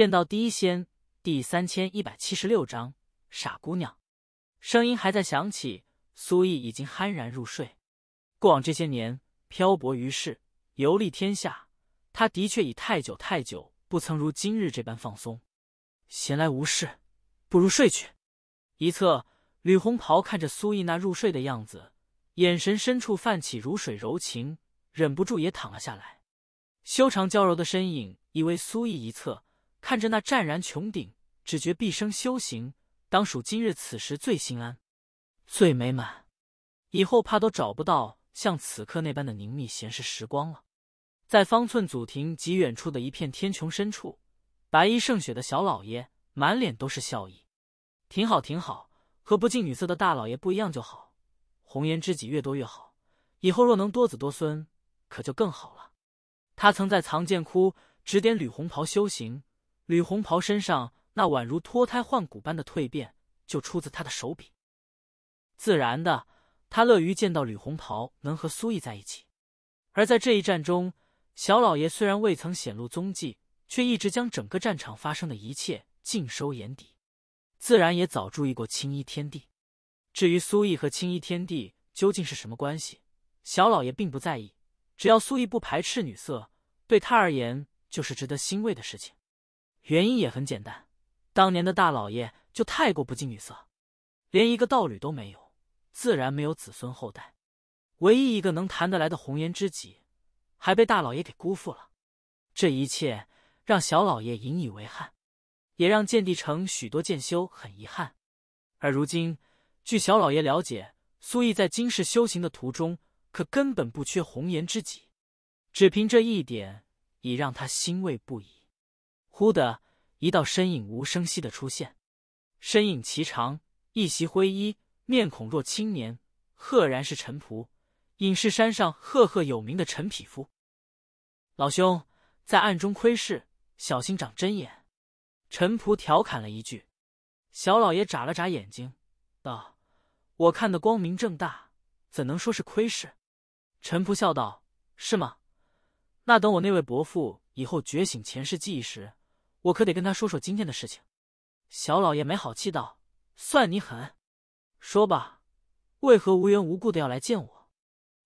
见到第一仙第三千一百七十六章傻姑娘，声音还在响起，苏毅已经酣然入睡。过往这些年漂泊于世，游历天下，他的确已太久太久不曾如今日这般放松。闲来无事，不如睡去。一侧，吕红袍看着苏毅那入睡的样子，眼神深处泛起如水柔情，忍不住也躺了下来。修长娇柔的身影依偎苏毅一侧。看着那湛然穹顶，只觉毕生修行，当属今日此时最心安、最美满。以后怕都找不到像此刻那般的宁谧闲适时光了。在方寸祖庭及远处的一片天穹深处，白衣胜雪的小老爷满脸都是笑意：“挺好，挺好，和不近女色的大老爷不一样就好。红颜知己越多越好，以后若能多子多孙，可就更好了。”他曾在藏剑窟指点吕红袍修行。吕红袍身上那宛如脱胎换骨般的蜕变，就出自他的手笔。自然的，他乐于见到吕红袍能和苏毅在一起。而在这一战中，小老爷虽然未曾显露踪迹，却一直将整个战场发生的一切尽收眼底，自然也早注意过青衣天地。至于苏毅和青衣天地究竟是什么关系，小老爷并不在意，只要苏毅不排斥女色，对他而言就是值得欣慰的事情。原因也很简单，当年的大老爷就太过不近女色，连一个道侣都没有，自然没有子孙后代。唯一一个能谈得来的红颜知己，还被大老爷给辜负了。这一切让小老爷引以为憾，也让剑帝城许多剑修很遗憾。而如今，据小老爷了解，苏毅在今世修行的途中，可根本不缺红颜知己，只凭这一点，已让他欣慰不已。忽的一道身影无声息的出现，身影奇长，一袭灰衣，面孔若青年，赫然是陈仆。隐士山上赫赫有名的陈匹夫。老兄在暗中窥视，小心长针眼。陈仆调侃了一句。小老爷眨了眨眼睛，道：“我看的光明正大，怎能说是窥视？”陈仆笑道：“是吗？那等我那位伯父以后觉醒前世记忆时。”我可得跟他说说今天的事情。小老爷没好气道：“算你狠，说吧，为何无缘无故的要来见我？”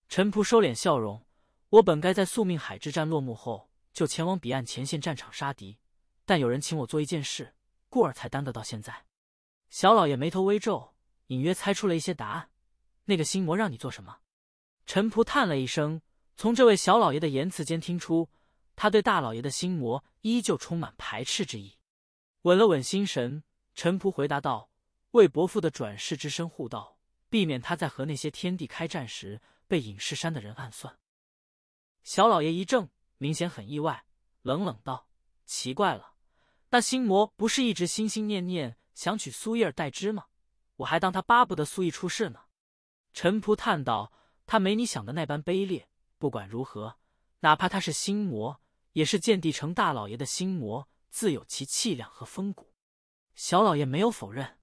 陈仆收敛笑容：“我本该在宿命海之战落幕后就前往彼岸前线战场杀敌，但有人请我做一件事，故而才耽搁到现在。”小老爷眉头微皱，隐约猜出了一些答案：“那个心魔让你做什么？”陈仆叹了一声，从这位小老爷的言辞间听出。他对大老爷的心魔依旧充满排斥之意，稳了稳心神，陈仆回答道：“为伯父的转世之身护道，避免他在和那些天地开战时被隐士山的人暗算。”小老爷一怔，明显很意外，冷冷道：“奇怪了，那心魔不是一直心心念念想娶苏叶儿代之吗？我还当他巴不得苏叶出事呢。”陈仆叹道：“他没你想的那般卑劣，不管如何，哪怕他是心魔。”也是见地成大老爷的心魔，自有其气量和风骨。小老爷没有否认。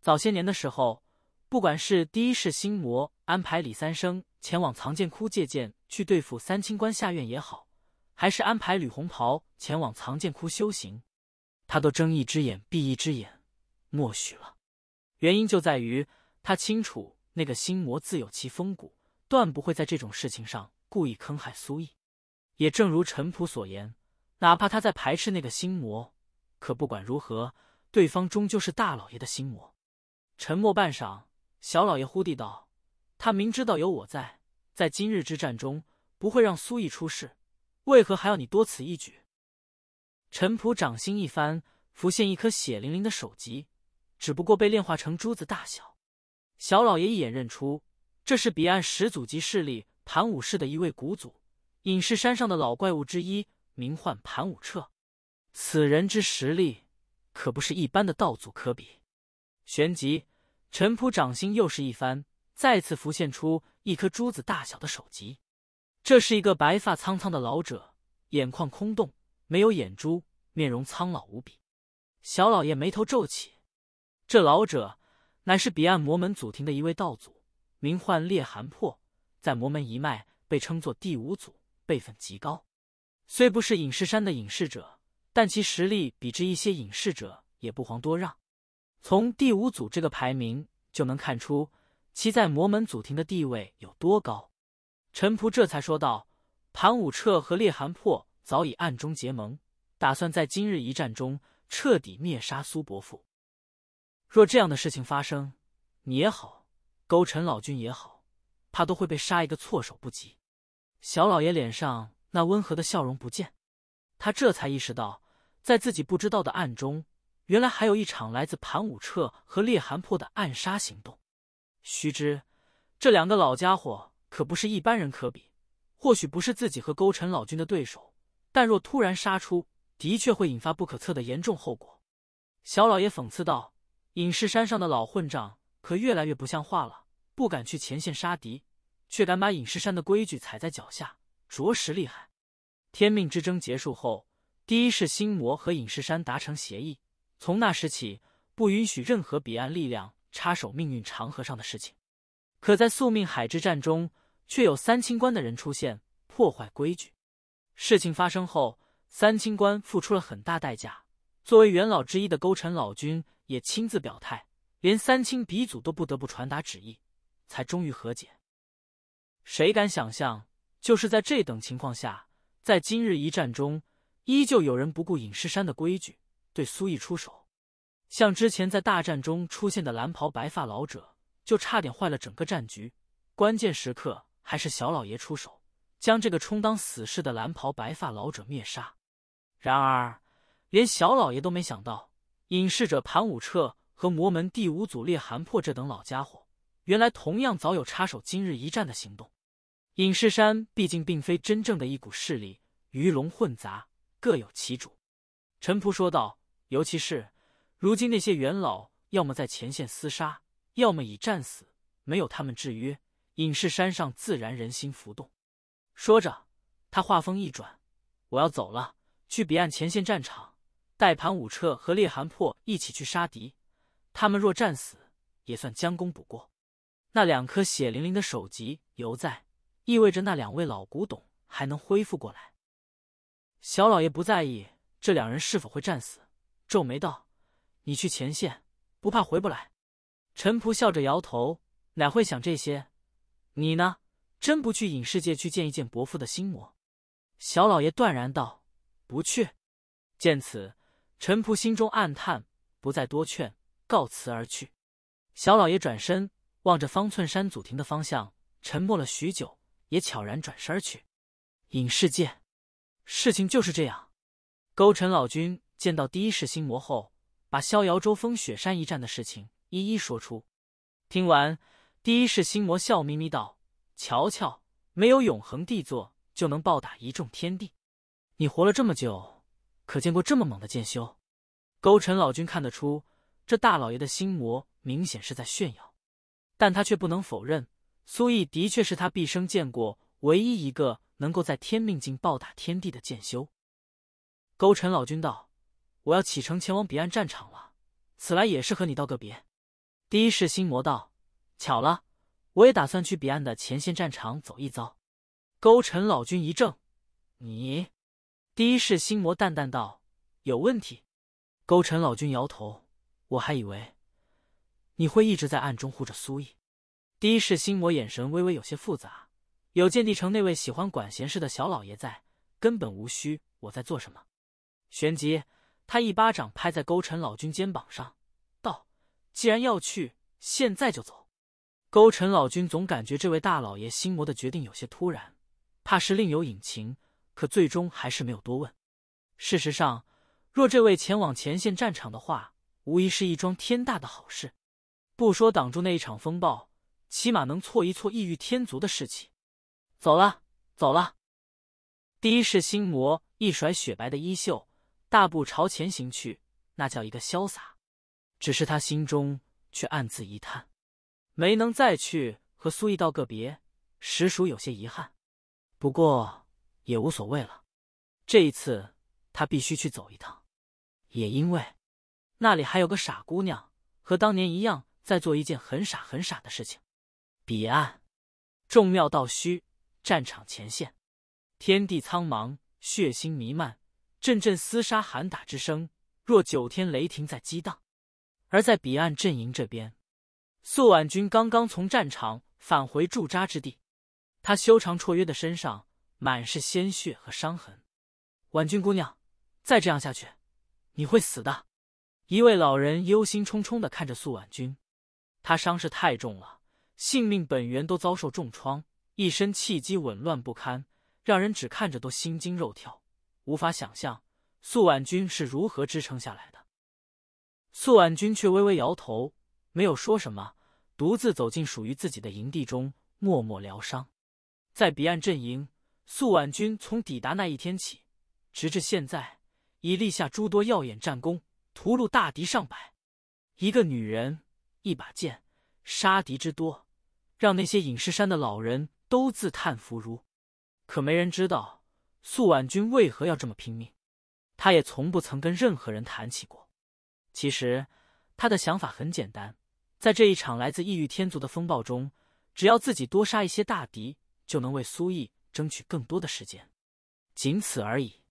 早些年的时候，不管是第一世心魔安排李三生前往藏剑窟借剑去对付三清观下院也好，还是安排吕红袍前往藏剑窟修行，他都睁一只眼闭一只眼，默许了。原因就在于他清楚那个心魔自有其风骨，断不会在这种事情上故意坑害苏毅。也正如陈普所言，哪怕他在排斥那个心魔，可不管如何，对方终究是大老爷的心魔。沉默半晌，小老爷忽地道：“他明知道有我在，在今日之战中不会让苏毅出事，为何还要你多此一举？”陈普掌心一翻，浮现一颗血淋淋的首级，只不过被炼化成珠子大小。小老爷一眼认出，这是彼岸始祖级势力盘武氏的一位古祖。隐士山上的老怪物之一，名唤盘武彻，此人之实力可不是一般的道祖可比。旋即，陈朴掌心又是一翻，再次浮现出一颗珠子大小的首级。这是一个白发苍苍的老者，眼眶空洞，没有眼珠，面容苍老无比。小老爷眉头皱起，这老者乃是彼岸魔门祖庭的一位道祖，名唤烈寒魄，在魔门一脉被称作第五祖。辈分极高，虽不是隐士山的隐士者，但其实力比之一些隐士者也不遑多让。从第五组这个排名就能看出其在魔门祖庭的地位有多高。陈仆这才说道：“盘武彻和烈寒破早已暗中结盟，打算在今日一战中彻底灭杀苏伯父。若这样的事情发生，你也好，勾陈老君也好，怕都会被杀一个措手不及。”小老爷脸上那温和的笑容不见，他这才意识到，在自己不知道的暗中，原来还有一场来自盘武彻和烈寒破的暗杀行动。须知，这两个老家伙可不是一般人可比，或许不是自己和勾陈老君的对手，但若突然杀出，的确会引发不可测的严重后果。小老爷讽刺道：“隐士山上的老混账可越来越不像话了，不敢去前线杀敌。”却敢把隐士山的规矩踩在脚下，着实厉害。天命之争结束后，第一世心魔和隐士山达成协议，从那时起，不允许任何彼岸力量插手命运长河上的事情。可在宿命海之战中，却有三清观的人出现，破坏规矩。事情发生后，三清观付出了很大代价。作为元老之一的勾陈老君也亲自表态，连三清鼻祖都不得不传达旨意，才终于和解。谁敢想象，就是在这等情况下，在今日一战中，依旧有人不顾隐士山的规矩，对苏毅出手。像之前在大战中出现的蓝袍白发老者，就差点坏了整个战局。关键时刻，还是小老爷出手，将这个充当死士的蓝袍白发老者灭杀。然而，连小老爷都没想到，隐士者盘武彻和魔门第五祖烈寒破这等老家伙，原来同样早有插手今日一战的行动。隐士山毕竟并非真正的一股势力，鱼龙混杂，各有其主。陈仆说道：“尤其是如今那些元老，要么在前线厮杀，要么已战死。没有他们制约，隐士山上自然人心浮动。”说着，他话锋一转：“我要走了，去彼岸前线战场，带盘武彻和烈寒破一起去杀敌。他们若战死，也算将功补过。那两颗血淋淋的首级犹在。”意味着那两位老古董还能恢复过来。小老爷不在意这两人是否会战死，皱眉道：“你去前线，不怕回不来？”陈仆笑着摇头，哪会想这些？你呢？真不去影视界去见一见伯父的心魔？小老爷断然道：“不去。”见此，陈仆心中暗叹，不再多劝，告辞而去。小老爷转身望着方寸山祖庭的方向，沉默了许久。也悄然转身去。影视界，事情就是这样。勾陈老君见到第一世心魔后，把逍遥周风雪山一战的事情一一说出。听完，第一世心魔笑眯眯道：“瞧瞧，没有永恒帝座就能暴打一众天地，你活了这么久，可见过这么猛的剑修？”勾陈老君看得出，这大老爷的心魔明显是在炫耀，但他却不能否认。苏毅的确是他毕生见过唯一一个能够在天命境暴打天帝的剑修。勾陈老君道：“我要启程前往彼岸战场了，此来也是和你道个别。”第一世心魔道：“巧了，我也打算去彼岸的前线战场走一遭。”勾陈老君一怔：“你？”第一世心魔淡淡道：“有问题？”勾陈老君摇头：“我还以为你会一直在暗中护着苏毅。”第一是心魔，眼神微微有些复杂。有剑帝城那位喜欢管闲事的小老爷在，根本无需我在做什么。旋即，他一巴掌拍在勾陈老君肩膀上，道：“既然要去，现在就走。”勾陈老君总感觉这位大老爷心魔的决定有些突然，怕是另有隐情，可最终还是没有多问。事实上，若这位前往前线战场的话，无疑是一桩天大的好事。不说挡住那一场风暴。起码能挫一挫异域天族的士气。走了，走了。第一世心魔一甩雪白的衣袖，大步朝前行去，那叫一个潇洒。只是他心中却暗自一叹，没能再去和苏逸道个别，实属有些遗憾。不过也无所谓了，这一次他必须去走一趟，也因为那里还有个傻姑娘，和当年一样在做一件很傻很傻的事情。彼岸，众庙道虚，战场前线，天地苍茫，血腥弥漫，阵阵厮杀喊打之声，若九天雷霆在激荡。而在彼岸阵营这边，素婉君刚刚从战场返回驻扎之地，她修长绰约的身上满是鲜血和伤痕。婉君姑娘，再这样下去，你会死的。一位老人忧心忡忡的看着素婉君，她伤势太重了。性命本源都遭受重创，一身气机紊乱不堪，让人只看着都心惊肉跳，无法想象素婉君是如何支撑下来的。素婉君却微微摇头，没有说什么，独自走进属于自己的营地中，默默疗伤。在彼岸阵营，素婉君从抵达那一天起，直至现在，已立下诸多耀眼战功，屠戮大敌上百。一个女人，一把剑，杀敌之多。让那些隐士山的老人都自叹弗如，可没人知道素婉君为何要这么拼命，他也从不曾跟任何人谈起过。其实他的想法很简单，在这一场来自异域天族的风暴中，只要自己多杀一些大敌，就能为苏毅争取更多的时间，仅此而已。